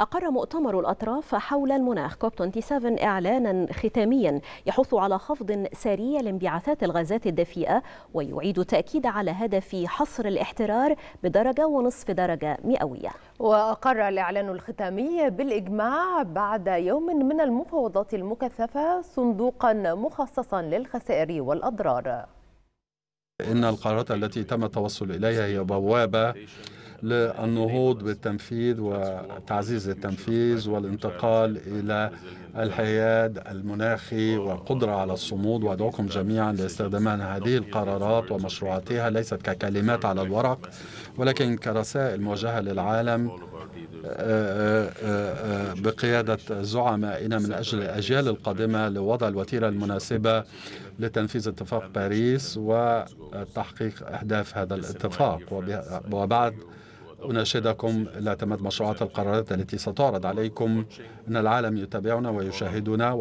أقر مؤتمر الأطراف حول المناخ كوب 27 إعلانا ختاميا يحث على خفض سريع لانبعاثات الغازات الدفيئة ويعيد التأكيد على هدف حصر الاحترار بدرجة ونصف درجة مئوية وأقر الإعلان الختامي بالإجماع بعد يوم من المفاوضات المكثفة صندوقا مخصصا للخسائر والأضرار إن القرارات التي تم التوصل إليها هي بوابة للنهوض بالتنفيذ وتعزيز التنفيذ والانتقال إلى الحياد المناخي والقدرة على الصمود وأدعوكم جميعا لاستخدام هذه القرارات ومشروعاتها ليست ككلمات على الورق ولكن كرسائل موجهة للعالم آه، آه، آه، بقيادة زعمائنا من أجل الأجيال القادمة لوضع الوتيرة المناسبة لتنفيذ اتفاق باريس وتحقيق أهداف هذا الاتفاق وبعد أناشدكم لاعتماد مشروعات القرارات التي ستعرض عليكم أن العالم يتابعنا ويشاهدنا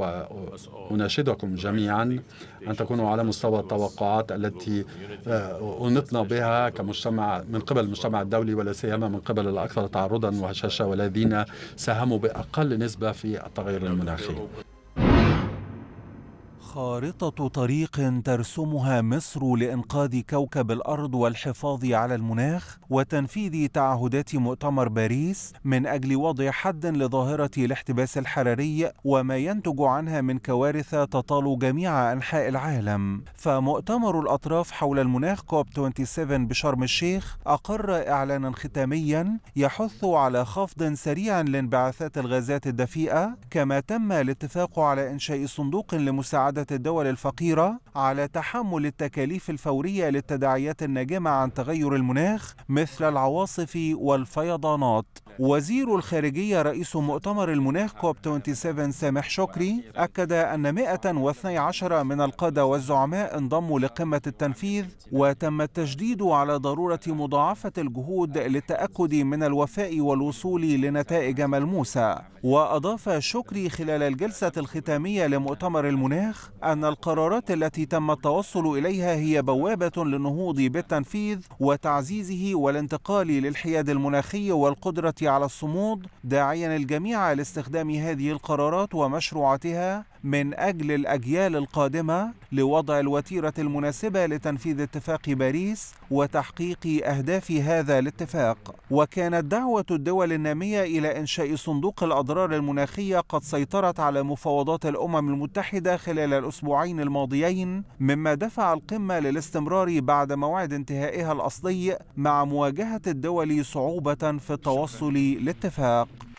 وأناشدكم جميعا أن تكونوا على مستوى التوقعات التي آه، أنطنا بها كمجتمع من قبل المجتمع الدولي ولا سيما من قبل الأكثر تعرضا وهشاشة والذين ساهموا بأقل نسبة في التغير المناخي خارطة طريق ترسمها مصر لإنقاذ كوكب الأرض والحفاظ على المناخ وتنفيذ تعهدات مؤتمر باريس من أجل وضع حد لظاهرة الاحتباس الحراري وما ينتج عنها من كوارث تطال جميع أنحاء العالم فمؤتمر الأطراف حول المناخ كوب 27 بشرم الشيخ أقر إعلانا ختاميا يحث على خفض سريع لانبعاثات الغازات الدفيئة كما تم الاتفاق على إنشاء صندوق لمساعدة ساعدت الدول الفقيرة على تحمل التكاليف الفورية للتداعيات الناجمة عن تغير المناخ مثل العواصف والفيضانات وزير الخارجية رئيس مؤتمر المناخ كوب 27 سامح شكري أكد أن 112 من القادة والزعماء انضموا لقمة التنفيذ وتم التجديد على ضرورة مضاعفة الجهود للتأكد من الوفاء والوصول لنتائج ملموسة وأضاف شكري خلال الجلسة الختامية لمؤتمر المناخ أن القرارات التي تم التوصل إليها هي بوابة للنهوض بالتنفيذ وتعزيزه والانتقال للحياد المناخي والقدرة على الصمود داعيا الجميع لاستخدام هذه القرارات ومشروعاتها من أجل الأجيال القادمة لوضع الوتيرة المناسبة لتنفيذ اتفاق باريس وتحقيق أهداف هذا الاتفاق وكانت دعوة الدول النامية إلى إنشاء صندوق الأضرار المناخية قد سيطرت على مفاوضات الأمم المتحدة خلال الأسبوعين الماضيين مما دفع القمة للاستمرار بعد موعد انتهائها الأصلي مع مواجهة الدول صعوبة في التوصل لاتفاق